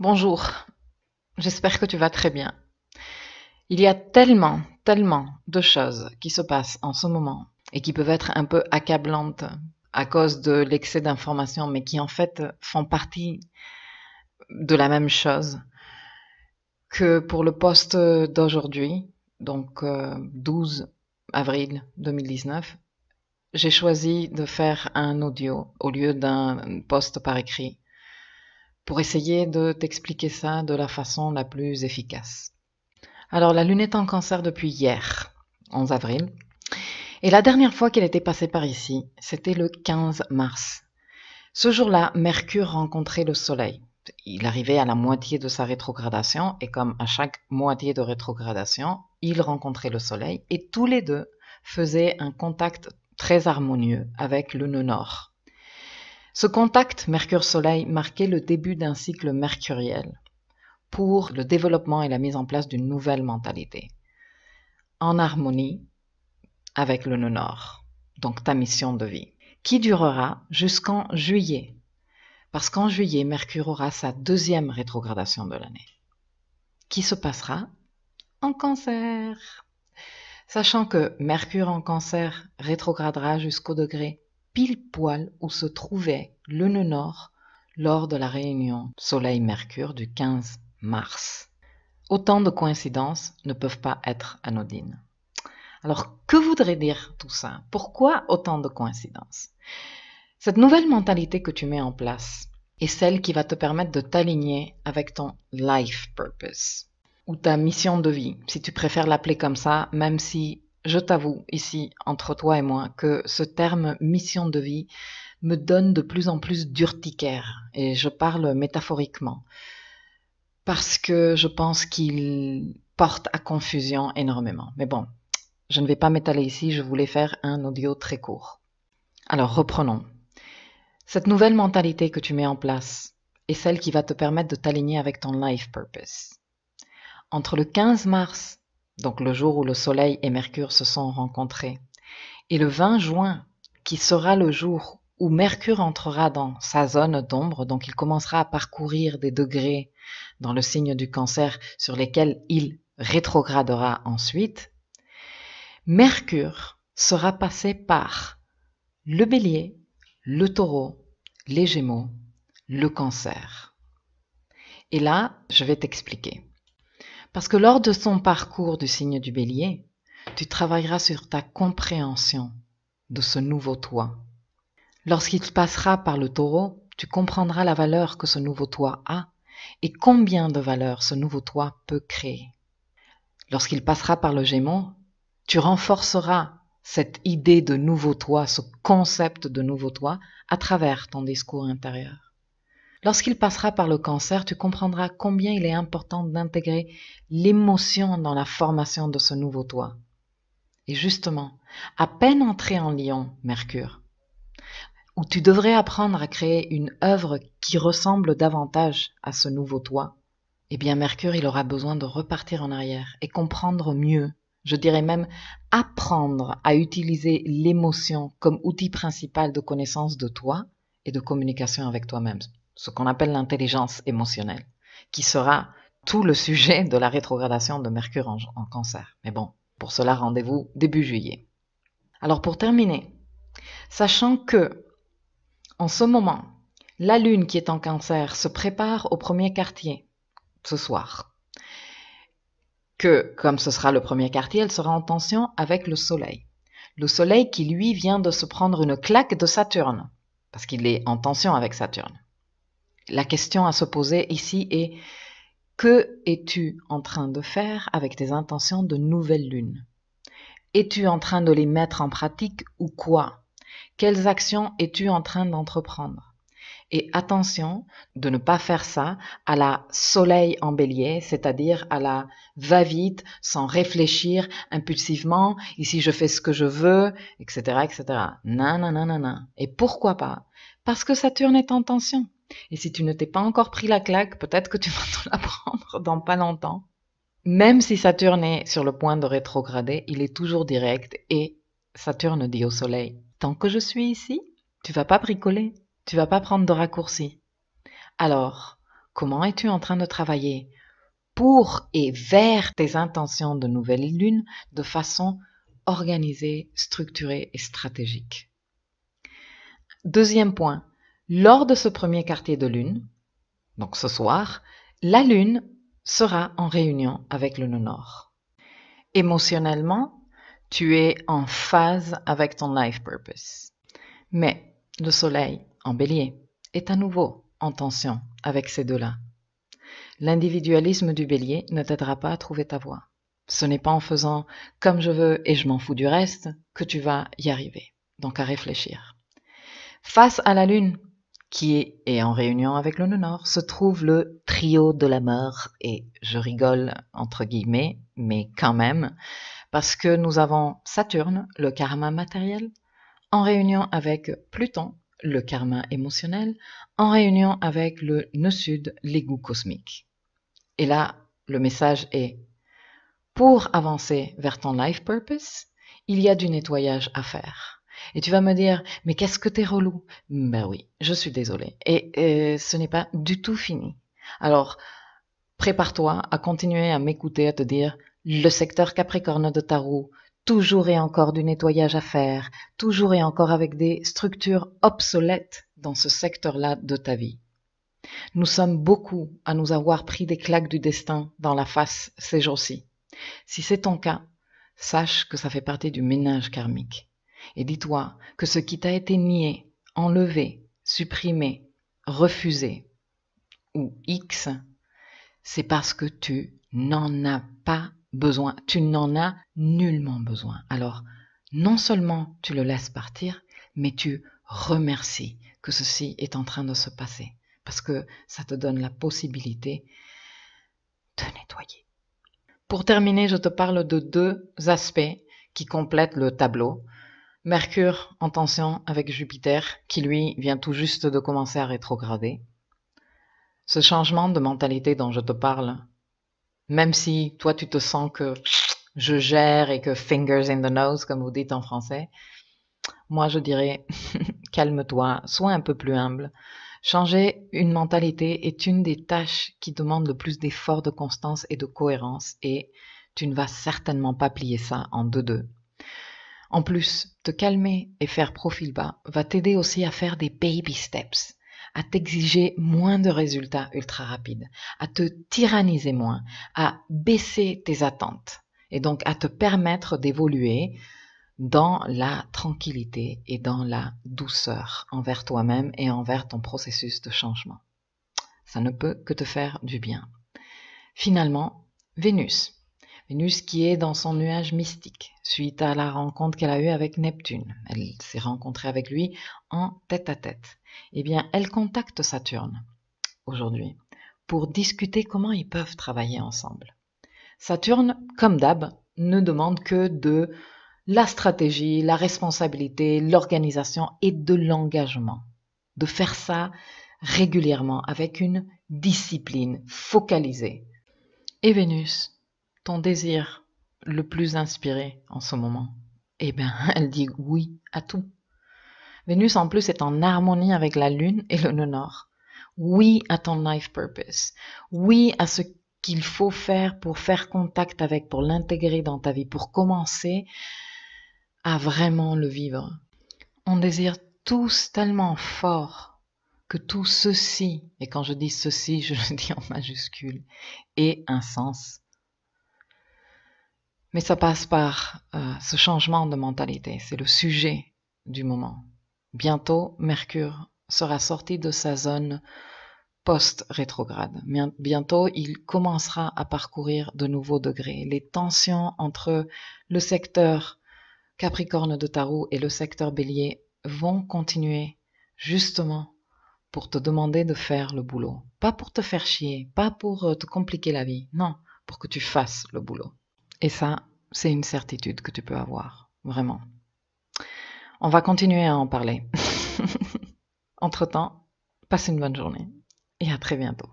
Bonjour, j'espère que tu vas très bien. Il y a tellement, tellement de choses qui se passent en ce moment et qui peuvent être un peu accablantes à cause de l'excès d'informations, mais qui en fait font partie de la même chose que pour le poste d'aujourd'hui, donc 12 euh, avril 2019, j'ai choisi de faire un audio au lieu d'un poste par écrit pour essayer de t'expliquer ça de la façon la plus efficace. Alors la Lune est en cancer depuis hier, 11 avril. Et la dernière fois qu'elle était passée par ici, c'était le 15 mars. Ce jour-là, Mercure rencontrait le Soleil. Il arrivait à la moitié de sa rétrogradation et comme à chaque moitié de rétrogradation, il rencontrait le Soleil et tous les deux faisaient un contact très harmonieux avec le nord. Ce contact Mercure-Soleil marquait le début d'un cycle mercuriel pour le développement et la mise en place d'une nouvelle mentalité, en harmonie avec le nœud nord, donc ta mission de vie, qui durera jusqu'en juillet, parce qu'en juillet, Mercure aura sa deuxième rétrogradation de l'année, qui se passera en cancer. Sachant que Mercure en cancer rétrogradera jusqu'au degré pile poil où se trouvait le nord lors de la réunion Soleil-Mercure du 15 mars. Autant de coïncidences ne peuvent pas être anodines. Alors, que voudrait dire tout ça Pourquoi autant de coïncidences Cette nouvelle mentalité que tu mets en place est celle qui va te permettre de t'aligner avec ton life purpose ou ta mission de vie, si tu préfères l'appeler comme ça, même si je t'avoue, ici, entre toi et moi, que ce terme mission de vie me donne de plus en plus d'urticaire, et je parle métaphoriquement, parce que je pense qu'il porte à confusion énormément. Mais bon, je ne vais pas m'étaler ici, je voulais faire un audio très court. Alors reprenons. Cette nouvelle mentalité que tu mets en place est celle qui va te permettre de t'aligner avec ton life purpose. Entre le 15 mars donc le jour où le Soleil et Mercure se sont rencontrés, et le 20 juin, qui sera le jour où Mercure entrera dans sa zone d'ombre, donc il commencera à parcourir des degrés dans le signe du cancer sur lesquels il rétrogradera ensuite, Mercure sera passé par le bélier, le taureau, les gémeaux, le cancer. Et là, je vais t'expliquer. Parce que lors de son parcours du signe du bélier, tu travailleras sur ta compréhension de ce nouveau toi. Lorsqu'il passera par le taureau, tu comprendras la valeur que ce nouveau toi a et combien de valeur ce nouveau toi peut créer. Lorsqu'il passera par le gémeau, tu renforceras cette idée de nouveau toi, ce concept de nouveau toi, à travers ton discours intérieur. Lorsqu'il passera par le cancer, tu comprendras combien il est important d'intégrer l'émotion dans la formation de ce nouveau toi. Et justement, à peine entré en Lion, Mercure, où tu devrais apprendre à créer une œuvre qui ressemble davantage à ce nouveau toi, eh bien Mercure, il aura besoin de repartir en arrière et comprendre mieux, je dirais même apprendre à utiliser l'émotion comme outil principal de connaissance de toi et de communication avec toi-même ce qu'on appelle l'intelligence émotionnelle, qui sera tout le sujet de la rétrogradation de Mercure en, cancer. Mais bon, pour cela, rendez-vous début juillet. Alors pour terminer, sachant que en ce moment, la Lune qui est en cancer se prépare au premier quartier ce soir, que comme ce sera le premier quartier, elle sera en tension avec le Soleil. Le Soleil qui lui vient de se prendre une claque de Saturne, parce qu'il est en tension avec Saturne. La question à se poser ici est que es-tu en train de faire avec tes intentions de nouvelle lune Es-tu en train de les mettre en pratique ou quoi Quelles actions es-tu en train d'entreprendre et attention de ne pas faire ça à la soleil en bélier, c'est-à-dire à la va vite, sans réfléchir, impulsivement, ici je fais ce que je veux, etc., etc. Non, non, non, non, non. Et pourquoi pas? Parce que Saturne est en tension. Et si tu ne t'es pas encore pris la claque, peut-être que tu vas te la prendre dans pas longtemps. Même si Saturne est sur le point de rétrograder, il est toujours direct et Saturne dit au Soleil, tant que je suis ici, tu vas pas bricoler, tu vas pas prendre de raccourcis. Alors, comment es-tu en train de travailler pour et vers tes intentions de nouvelle lune de façon organisée, structurée et stratégique Deuxième point, lors de ce premier quartier de lune, donc ce soir, la lune sera en réunion avec le nord. Émotionnellement, tu es en phase avec ton life purpose. Mais le soleil en bélier est à nouveau en tension avec ces deux-là. L'individualisme du bélier ne t'aidera pas à trouver ta voie. Ce n'est pas en faisant comme je veux et je m'en fous du reste que tu vas y arriver. Donc à réfléchir. Face à la lune qui est en réunion avec le Nord, se trouve le trio de la mort. Et je rigole entre guillemets, mais quand même, parce que nous avons Saturne, le karma matériel, en réunion avec Pluton, le karma émotionnel, en réunion avec le nœud sud, l'égout cosmique. Et là, le message est, pour avancer vers ton life purpose, il y a du nettoyage à faire. Et tu vas me dire, mais qu'est-ce que t'es relou Ben oui, je suis désolée. Et, euh, ce n'est pas du tout fini. Alors, prépare-toi à continuer à m'écouter, à te dire, le secteur Capricorne de ta roue, toujours et encore du nettoyage à faire, toujours et encore avec des structures obsolètes dans ce secteur-là de ta vie. Nous sommes beaucoup à nous avoir pris des claques du destin dans la face ces jours-ci. Si c'est ton cas, sache que ça fait partie du ménage karmique. Et dis-toi que ce qui t'a été nié, enlevé, supprimé, refusé ou X, c'est parce que tu n'en as pas besoin. Tu n'en as nullement besoin. Alors, non seulement tu le laisses partir, mais tu remercies que ceci est en train de se passer. Parce que ça te donne la possibilité de nettoyer. Pour terminer, je te parle de deux aspects qui complètent le tableau. Mercure en tension avec Jupiter, qui lui vient tout juste de commencer à rétrograder. Ce changement de mentalité dont je te parle, même si toi tu te sens que je gère et que fingers in the nose, comme vous dites en français, moi je dirais calme-toi, sois un peu plus humble. Changer une mentalité est une des tâches qui demande le plus d'efforts de constance et de cohérence et tu ne vas certainement pas plier ça en deux-deux. En plus, te calmer et faire profil bas va t'aider aussi à faire des baby steps, à t'exiger moins de résultats ultra rapides, à te tyranniser moins, à baisser tes attentes et donc à te permettre d'évoluer dans la tranquillité et dans la douceur envers toi-même et envers ton processus de changement. Ça ne peut que te faire du bien. Finalement, Vénus, Vénus qui est dans son nuage mystique suite à la rencontre qu'elle a eue avec Neptune. Elle s'est rencontrée avec lui en tête-à-tête. Eh bien, elle contacte Saturne aujourd'hui pour discuter comment ils peuvent travailler ensemble. Saturne, comme d'hab, ne demande que de la stratégie, la responsabilité, l'organisation et de l'engagement. De faire ça régulièrement avec une discipline focalisée. Et Vénus, ton désir le plus inspiré en ce moment Eh bien, elle dit oui à tout. Vénus en plus est en harmonie avec la Lune et le nœud nord. Oui à ton life purpose. Oui à ce qu'il faut faire pour faire contact avec, pour l'intégrer dans ta vie, pour commencer à vraiment le vivre. On désire tous tellement fort que tout ceci, et quand je dis ceci, je le dis en majuscule, ait un sens mais ça passe par euh, ce changement de mentalité. C'est le sujet du moment. Bientôt, Mercure sera sorti de sa zone post-rétrograde. Bientôt, il commencera à parcourir de nouveaux degrés. Les tensions entre le secteur Capricorne de Tarot et le secteur Bélier vont continuer justement pour te demander de faire le boulot. Pas pour te faire chier, pas pour euh, te compliquer la vie, non, pour que tu fasses le boulot. Et ça, c'est une certitude que tu peux avoir, vraiment. On va continuer à en parler. Entre-temps, passe une bonne journée et à très bientôt.